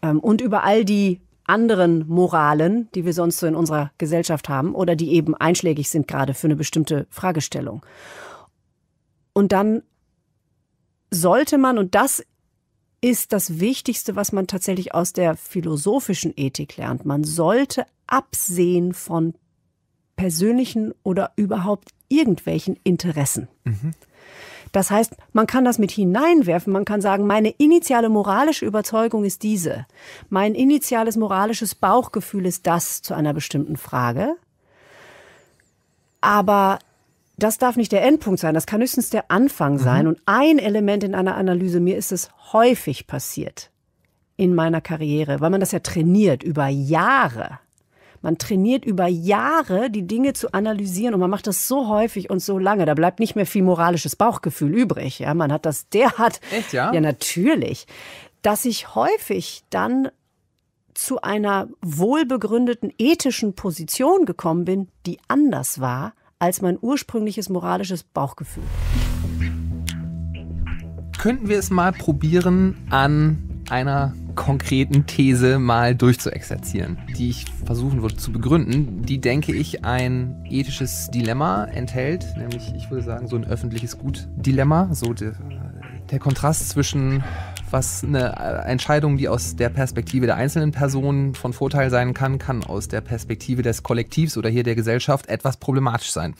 ähm, und über all die anderen Moralen, die wir sonst so in unserer Gesellschaft haben oder die eben einschlägig sind gerade für eine bestimmte Fragestellung. Und dann sollte man, und das ist das Wichtigste, was man tatsächlich aus der philosophischen Ethik lernt, man sollte absehen von persönlichen oder überhaupt irgendwelchen Interessen. Mhm. Das heißt, man kann das mit hineinwerfen, man kann sagen, meine initiale moralische Überzeugung ist diese, mein initiales moralisches Bauchgefühl ist das zu einer bestimmten Frage, aber das darf nicht der Endpunkt sein, das kann höchstens der Anfang mhm. sein. Mhm. Und ein Element in einer Analyse, mir ist es häufig passiert in meiner Karriere, weil man das ja trainiert über Jahre, man trainiert über Jahre, die Dinge zu analysieren und man macht das so häufig und so lange. Da bleibt nicht mehr viel moralisches Bauchgefühl übrig. Ja, man hat das derart. Echt, ja? Ja, natürlich. Dass ich häufig dann zu einer wohlbegründeten ethischen Position gekommen bin, die anders war als mein ursprüngliches moralisches Bauchgefühl. Könnten wir es mal probieren an einer konkreten These mal durchzuexerzieren, die ich versuchen würde zu begründen, die, denke ich, ein ethisches Dilemma enthält, nämlich, ich würde sagen, so ein öffentliches Gut-Dilemma, so der, der Kontrast zwischen was eine Entscheidung, die aus der Perspektive der einzelnen Person von Vorteil sein kann, kann aus der Perspektive des Kollektivs oder hier der Gesellschaft etwas problematisch sein.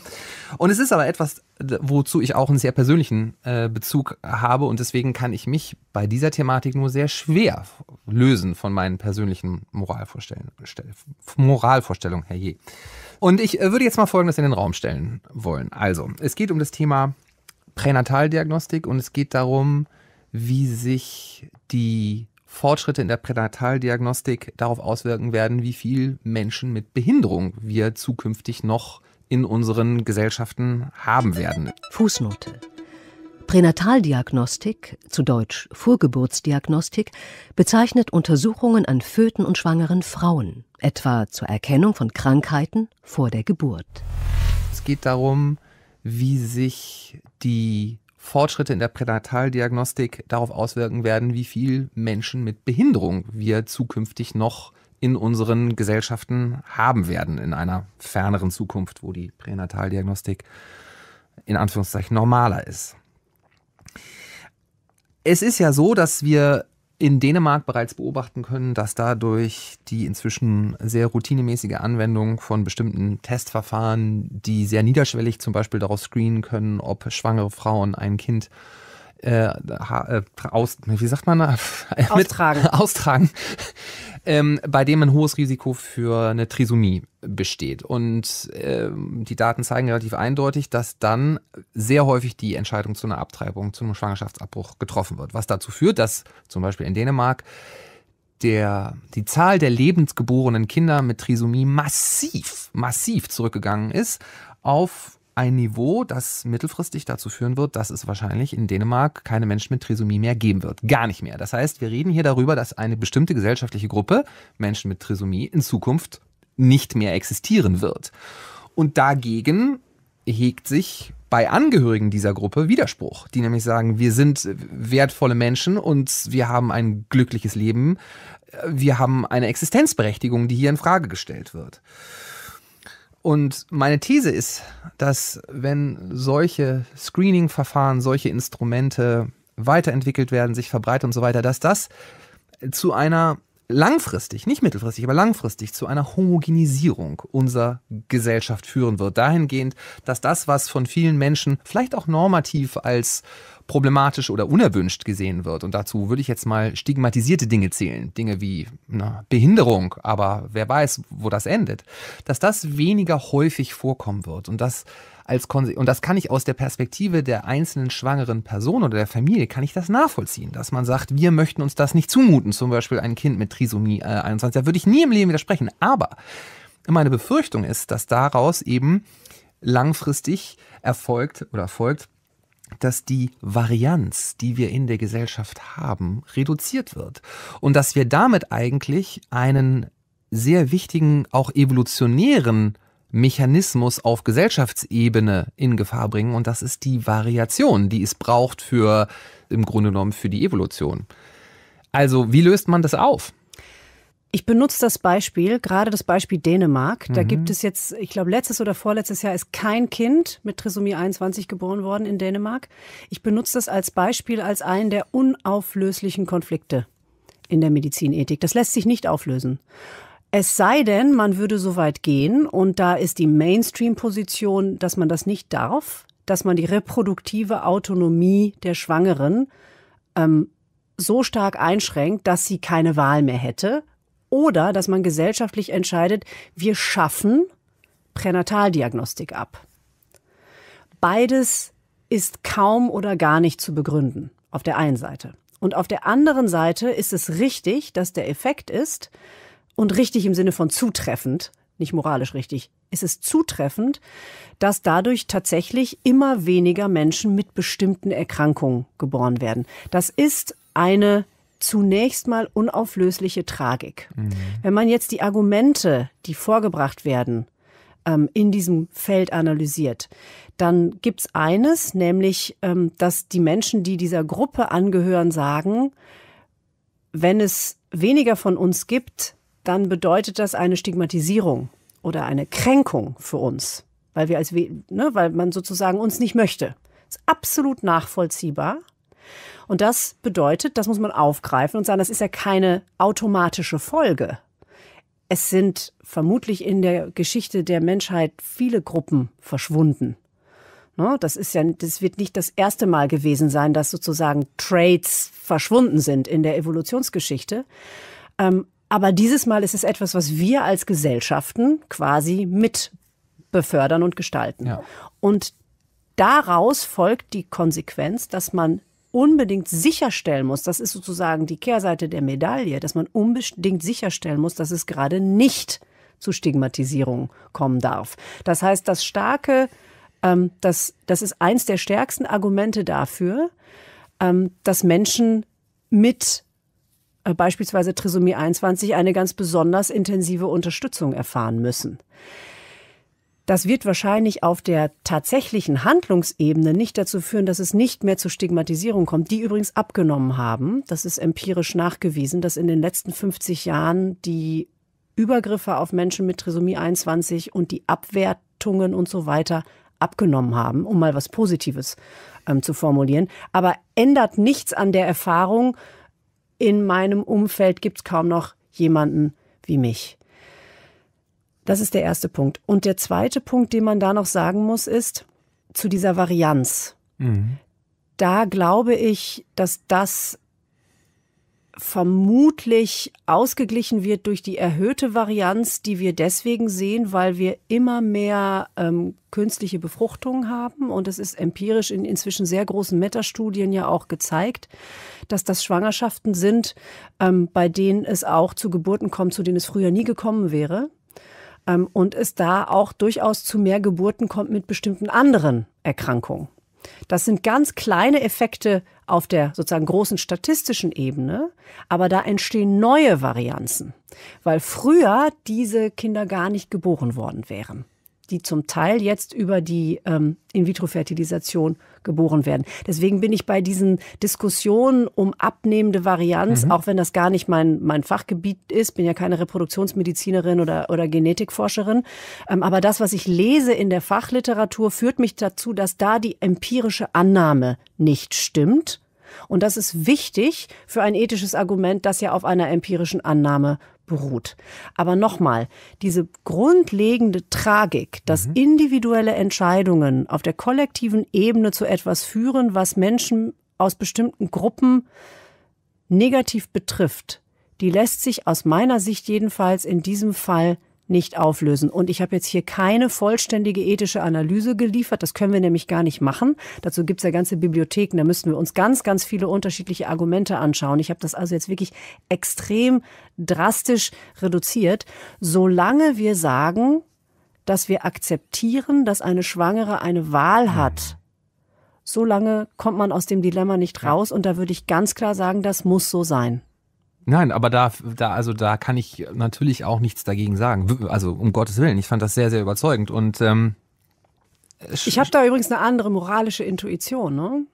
Und es ist aber etwas wozu ich auch einen sehr persönlichen äh, Bezug habe und deswegen kann ich mich bei dieser Thematik nur sehr schwer lösen von meinen persönlichen Moralvorstellungen, Moralvorstellungen herrje. Und ich äh, würde jetzt mal Folgendes in den Raum stellen wollen. Also, es geht um das Thema Pränataldiagnostik und es geht darum, wie sich die Fortschritte in der Pränataldiagnostik darauf auswirken werden, wie viel Menschen mit Behinderung wir zukünftig noch in unseren Gesellschaften haben werden. Fußnote. Pränataldiagnostik, zu Deutsch Vorgeburtsdiagnostik, bezeichnet Untersuchungen an Föten und schwangeren Frauen, etwa zur Erkennung von Krankheiten vor der Geburt. Es geht darum, wie sich die Fortschritte in der Pränataldiagnostik darauf auswirken werden, wie viel Menschen mit Behinderung wir zukünftig noch in unseren Gesellschaften haben werden in einer ferneren Zukunft, wo die Pränataldiagnostik in Anführungszeichen normaler ist. Es ist ja so, dass wir in Dänemark bereits beobachten können, dass dadurch die inzwischen sehr routinemäßige Anwendung von bestimmten Testverfahren, die sehr niederschwellig zum Beispiel darauf screenen können, ob schwangere Frauen ein Kind äh, äh, äh aus, wie sagt man da? austragen. Mit, austragen. Ähm, bei dem ein hohes Risiko für eine Trisomie besteht. Und ähm, die Daten zeigen relativ eindeutig, dass dann sehr häufig die Entscheidung zu einer Abtreibung, zu einem Schwangerschaftsabbruch getroffen wird. Was dazu führt, dass zum Beispiel in Dänemark der, die Zahl der lebensgeborenen Kinder mit Trisomie massiv, massiv zurückgegangen ist auf ein Niveau, das mittelfristig dazu führen wird, dass es wahrscheinlich in Dänemark keine Menschen mit Trisomie mehr geben wird. Gar nicht mehr. Das heißt, wir reden hier darüber, dass eine bestimmte gesellschaftliche Gruppe Menschen mit Trisomie in Zukunft nicht mehr existieren wird. Und dagegen hegt sich bei Angehörigen dieser Gruppe Widerspruch, die nämlich sagen, wir sind wertvolle Menschen und wir haben ein glückliches Leben, wir haben eine Existenzberechtigung, die hier in Frage gestellt wird. Und meine These ist, dass wenn solche Screening-Verfahren, solche Instrumente weiterentwickelt werden, sich verbreiten und so weiter, dass das zu einer langfristig, nicht mittelfristig, aber langfristig zu einer Homogenisierung unserer Gesellschaft führen wird. Dahingehend, dass das, was von vielen Menschen vielleicht auch normativ als problematisch oder unerwünscht gesehen wird. Und dazu würde ich jetzt mal stigmatisierte Dinge zählen, Dinge wie na, Behinderung, aber wer weiß, wo das endet, dass das weniger häufig vorkommen wird und das als Konse und das kann ich aus der Perspektive der einzelnen schwangeren Person oder der Familie kann ich das nachvollziehen, dass man sagt, wir möchten uns das nicht zumuten, zum Beispiel ein Kind mit Trisomie äh, 21. Da würde ich nie im Leben widersprechen. Aber meine Befürchtung ist, dass daraus eben langfristig erfolgt oder folgt, dass die Varianz, die wir in der Gesellschaft haben, reduziert wird und dass wir damit eigentlich einen sehr wichtigen, auch evolutionären Mechanismus auf Gesellschaftsebene in Gefahr bringen und das ist die Variation, die es braucht für im Grunde genommen für die Evolution. Also wie löst man das auf? Ich benutze das Beispiel, gerade das Beispiel Dänemark. Da mhm. gibt es jetzt, ich glaube, letztes oder vorletztes Jahr ist kein Kind mit Trisomie 21 geboren worden in Dänemark. Ich benutze das als Beispiel als einen der unauflöslichen Konflikte in der Medizinethik. Das lässt sich nicht auflösen. Es sei denn, man würde so weit gehen und da ist die Mainstream-Position, dass man das nicht darf, dass man die reproduktive Autonomie der Schwangeren ähm, so stark einschränkt, dass sie keine Wahl mehr hätte oder dass man gesellschaftlich entscheidet, wir schaffen Pränataldiagnostik ab. Beides ist kaum oder gar nicht zu begründen, auf der einen Seite. Und auf der anderen Seite ist es richtig, dass der Effekt ist, und richtig im Sinne von zutreffend, nicht moralisch richtig, ist es zutreffend, dass dadurch tatsächlich immer weniger Menschen mit bestimmten Erkrankungen geboren werden. Das ist eine zunächst mal unauflösliche Tragik. Mhm. Wenn man jetzt die Argumente, die vorgebracht werden, ähm, in diesem Feld analysiert, dann gibt's eines, nämlich, ähm, dass die Menschen, die dieser Gruppe angehören, sagen, wenn es weniger von uns gibt, dann bedeutet das eine Stigmatisierung oder eine Kränkung für uns, weil wir als, ne, weil man sozusagen uns nicht möchte. Ist absolut nachvollziehbar. Und das bedeutet, das muss man aufgreifen und sagen, das ist ja keine automatische Folge. Es sind vermutlich in der Geschichte der Menschheit viele Gruppen verschwunden. Ne, das ist ja, das wird nicht das erste Mal gewesen sein, dass sozusagen Traits verschwunden sind in der Evolutionsgeschichte. Ähm, aber dieses Mal ist es etwas, was wir als Gesellschaften quasi mit befördern und gestalten. Ja. Und daraus folgt die Konsequenz, dass man unbedingt sicherstellen muss, das ist sozusagen die Kehrseite der Medaille, dass man unbedingt sicherstellen muss, dass es gerade nicht zu Stigmatisierung kommen darf. Das heißt, das starke, ähm, das, das ist eins der stärksten Argumente dafür, ähm, dass Menschen mit äh, beispielsweise Trisomie 21 eine ganz besonders intensive Unterstützung erfahren müssen. Das wird wahrscheinlich auf der tatsächlichen Handlungsebene nicht dazu führen, dass es nicht mehr zur Stigmatisierung kommt, die übrigens abgenommen haben. Das ist empirisch nachgewiesen, dass in den letzten 50 Jahren die Übergriffe auf Menschen mit Trisomie 21 und die Abwertungen und so weiter abgenommen haben, um mal was Positives ähm, zu formulieren. Aber ändert nichts an der Erfahrung, in meinem Umfeld gibt es kaum noch jemanden wie mich. Das ist der erste Punkt. Und der zweite Punkt, den man da noch sagen muss, ist zu dieser Varianz. Mhm. Da glaube ich, dass das vermutlich ausgeglichen wird durch die erhöhte Varianz, die wir deswegen sehen, weil wir immer mehr ähm, künstliche Befruchtung haben. Und es ist empirisch in inzwischen sehr großen Metastudien ja auch gezeigt, dass das Schwangerschaften sind, ähm, bei denen es auch zu Geburten kommt, zu denen es früher nie gekommen wäre ähm, und es da auch durchaus zu mehr Geburten kommt mit bestimmten anderen Erkrankungen. Das sind ganz kleine Effekte auf der sozusagen großen statistischen Ebene, aber da entstehen neue Varianzen, weil früher diese Kinder gar nicht geboren worden wären die zum Teil jetzt über die ähm, In-vitro-Fertilisation geboren werden. Deswegen bin ich bei diesen Diskussionen um abnehmende Varianz, mhm. auch wenn das gar nicht mein, mein Fachgebiet ist, bin ja keine Reproduktionsmedizinerin oder, oder Genetikforscherin, ähm, aber das, was ich lese in der Fachliteratur, führt mich dazu, dass da die empirische Annahme nicht stimmt. Und das ist wichtig für ein ethisches Argument, das ja auf einer empirischen Annahme beruht. Aber nochmal, diese grundlegende Tragik, dass mhm. individuelle Entscheidungen auf der kollektiven Ebene zu etwas führen, was Menschen aus bestimmten Gruppen negativ betrifft, die lässt sich aus meiner Sicht jedenfalls in diesem Fall nicht auflösen. Und ich habe jetzt hier keine vollständige ethische Analyse geliefert. Das können wir nämlich gar nicht machen. Dazu gibt es ja ganze Bibliotheken. Da müssten wir uns ganz, ganz viele unterschiedliche Argumente anschauen. Ich habe das also jetzt wirklich extrem drastisch reduziert. Solange wir sagen, dass wir akzeptieren, dass eine Schwangere eine Wahl mhm. hat, solange kommt man aus dem Dilemma nicht raus. Und da würde ich ganz klar sagen, das muss so sein. Nein, aber da, da, also da kann ich natürlich auch nichts dagegen sagen. Also um Gottes Willen, ich fand das sehr, sehr überzeugend. Und ähm, ich habe da übrigens eine andere moralische Intuition. Ne?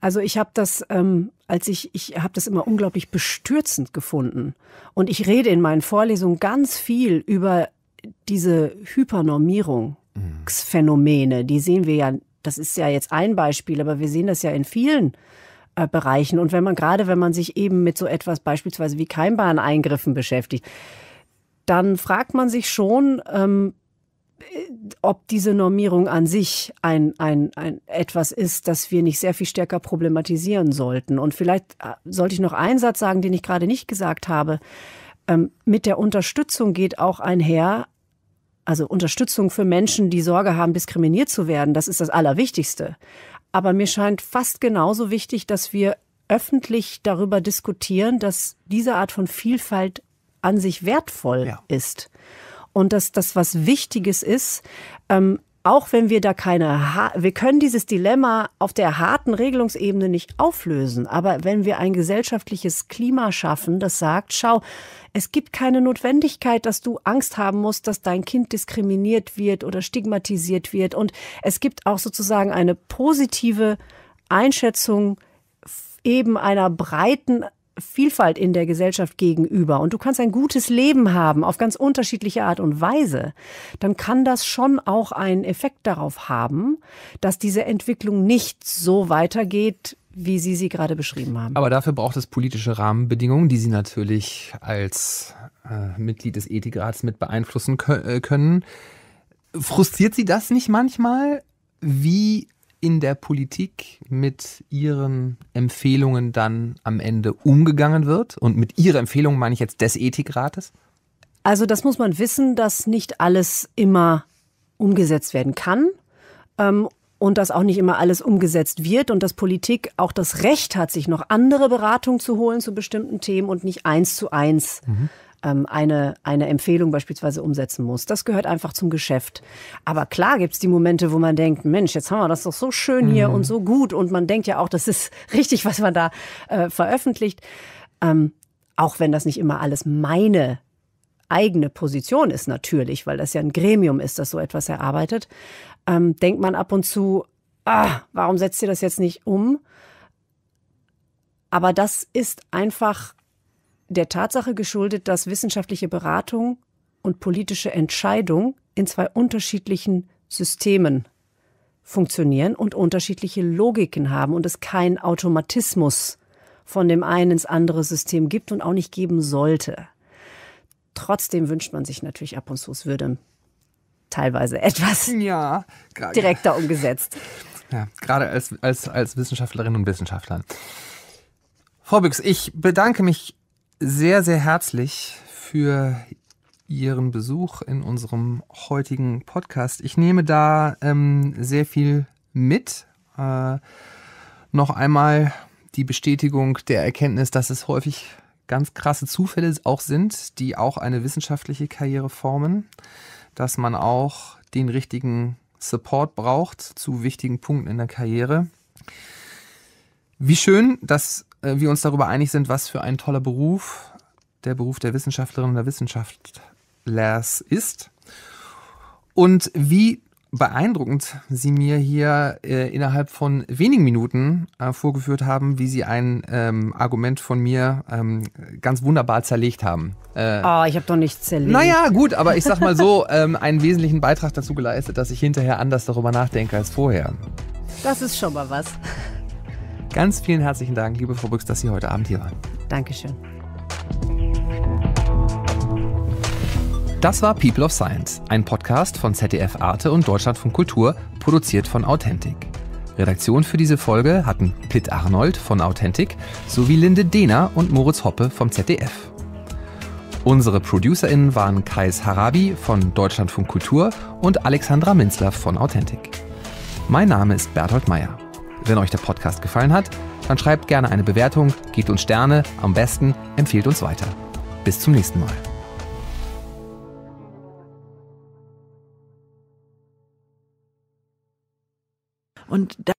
Also ich habe das, ähm, als ich, ich habe das immer unglaublich bestürzend gefunden. Und ich rede in meinen Vorlesungen ganz viel über diese Hypernormierungsphänomene. Mhm. Die sehen wir ja, das ist ja jetzt ein Beispiel, aber wir sehen das ja in vielen äh, Bereichen. Und wenn man gerade, wenn man sich eben mit so etwas beispielsweise wie Keimbahneingriffen beschäftigt, dann fragt man sich schon, ähm, äh, ob diese Normierung an sich ein, ein, ein etwas ist, das wir nicht sehr viel stärker problematisieren sollten. Und vielleicht äh, sollte ich noch einen Satz sagen, den ich gerade nicht gesagt habe. Ähm, mit der Unterstützung geht auch einher, also Unterstützung für Menschen, die Sorge haben, diskriminiert zu werden. Das ist das Allerwichtigste. Aber mir scheint fast genauso wichtig, dass wir öffentlich darüber diskutieren, dass diese Art von Vielfalt an sich wertvoll ja. ist. Und dass das was Wichtiges ist, ähm, auch wenn wir da keine, ha wir können dieses Dilemma auf der harten Regelungsebene nicht auflösen. Aber wenn wir ein gesellschaftliches Klima schaffen, das sagt, schau, es gibt keine Notwendigkeit, dass du Angst haben musst, dass dein Kind diskriminiert wird oder stigmatisiert wird. Und es gibt auch sozusagen eine positive Einschätzung eben einer breiten Vielfalt in der Gesellschaft gegenüber und du kannst ein gutes Leben haben auf ganz unterschiedliche Art und Weise, dann kann das schon auch einen Effekt darauf haben, dass diese Entwicklung nicht so weitergeht, wie Sie sie gerade beschrieben haben. Aber dafür braucht es politische Rahmenbedingungen, die Sie natürlich als äh, Mitglied des Ethikrats mit beeinflussen äh, können. Frustriert Sie das nicht manchmal, wie in der Politik mit ihren Empfehlungen dann am Ende umgegangen wird? Und mit ihrer Empfehlung meine ich jetzt des Ethikrates? Also das muss man wissen, dass nicht alles immer umgesetzt werden kann. Ähm, und dass auch nicht immer alles umgesetzt wird und dass Politik auch das Recht hat, sich noch andere Beratung zu holen zu bestimmten Themen und nicht eins zu eins mhm. Ähm, eine, eine Empfehlung beispielsweise umsetzen muss. Das gehört einfach zum Geschäft. Aber klar gibt's die Momente, wo man denkt, Mensch, jetzt haben wir das doch so schön hier mhm. und so gut. Und man denkt ja auch, das ist richtig, was man da äh, veröffentlicht. Ähm, auch wenn das nicht immer alles meine eigene Position ist natürlich, weil das ja ein Gremium ist, das so etwas erarbeitet, ähm, denkt man ab und zu, ah, warum setzt ihr das jetzt nicht um? Aber das ist einfach der Tatsache geschuldet, dass wissenschaftliche Beratung und politische Entscheidung in zwei unterschiedlichen Systemen funktionieren und unterschiedliche Logiken haben und es keinen Automatismus von dem einen ins andere System gibt und auch nicht geben sollte. Trotzdem wünscht man sich natürlich ab und zu, es würde teilweise etwas ja, direkter umgesetzt. Ja, gerade als, als, als Wissenschaftlerinnen und Wissenschaftler. Frau Büchs, ich bedanke mich sehr, sehr herzlich für Ihren Besuch in unserem heutigen Podcast. Ich nehme da ähm, sehr viel mit. Äh, noch einmal die Bestätigung der Erkenntnis, dass es häufig ganz krasse Zufälle auch sind, die auch eine wissenschaftliche Karriere formen, dass man auch den richtigen Support braucht zu wichtigen Punkten in der Karriere. Wie schön, dass äh, wir uns darüber einig sind, was für ein toller Beruf der Beruf der Wissenschaftlerinnen und der Wissenschaftlers ist und wie beeindruckend Sie mir hier äh, innerhalb von wenigen Minuten äh, vorgeführt haben, wie Sie ein ähm, Argument von mir ähm, ganz wunderbar zerlegt haben. äh, oh, ich habe doch nichts zerlegt. Naja, gut, aber ich sag mal so, ähm, einen wesentlichen Beitrag dazu geleistet, dass ich hinterher anders darüber nachdenke als vorher. Das ist schon mal was. Ganz vielen herzlichen Dank, liebe Frau Brüx, dass Sie heute Abend hier waren. Dankeschön. Das war People of Science, ein Podcast von ZDF Arte und Deutschlandfunk Kultur, produziert von Authentic. Redaktion für diese Folge hatten Pitt Arnold von Authentic sowie Linde Dehner und Moritz Hoppe vom ZDF. Unsere ProducerInnen waren Kais Harabi von Deutschlandfunk Kultur und Alexandra Minzler von Authentic. Mein Name ist Berthold Meyer. Wenn euch der Podcast gefallen hat, dann schreibt gerne eine Bewertung, gebt uns Sterne, am besten empfiehlt uns weiter. Bis zum nächsten Mal. Und